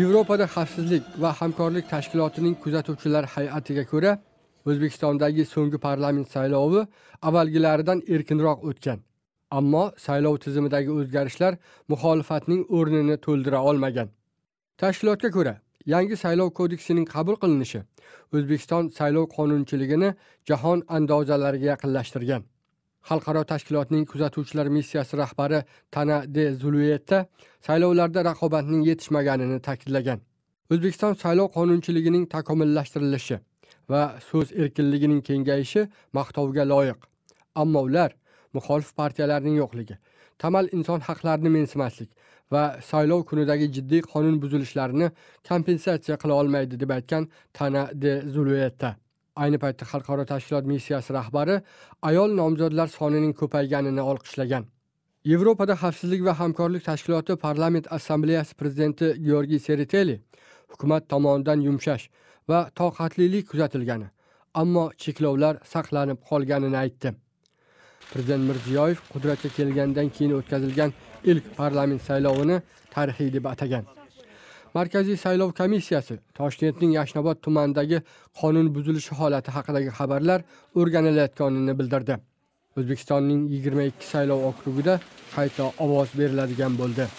yevropada xavfsizlik va hamkorlik tashkilotining kuzatuvchilar hay'atiga ko'ra o'zbekistondagi so'nggi parlament saylovi avvalgilaridan erkinroq o'tgan ammo saylov tizimidagi o'zgarishlar muxolifatning o'rnini to'ldira olmagan tashkilotga ko'ra yangi saylov kodeksining qabul qilinishi o'zbekiston saylov qonunchiligini jahon andozalariga yaqinlashtirgan xalqaro tashkilotning kuzatuvchilar missiyasi rahbari tana de zulueta saylovlarda raqobatning yetishmaganini ta'kidlagan o'zbekiston saylov qonunchiligining takomillashtirilishi va so'z erkinligining kengayishi maqtovga loyiq ammo ular muxolif partiyalarning yo'qligi tamal inson haqlarini mensimaslik va saylov kunidagi jiddiy qonun buzilishlarini kompensatsiya qila olmaydi deb aytgan tana de zulueta ayni paytda xalqaro tashkilot missiyasi rahbari ayol nomzodlar sonining ko'payganini olqishlagan yevropada xavfsizlik va hamkorlik tashkiloti parlament assambleyasi prezidenti georgiy seriteli hukumat tomonidan yumshash va toqatlilik kuzatilgani ammo cheklovlar saqlanib qolganini aytdi prezident mirziyoyev qudratga kelgandan keyin o'tkazilgan ilk parlament saylovini tarixiy deb atagan markaziy saylov komissiyasi toshkentning yashnobod tumanidagi qonun buzilishi holati haqidagi xabarlar o'rganilayotganini bildirdi o'zbekistonning 22 saylov okrugida qayta ovoz beriladigan bo'ldi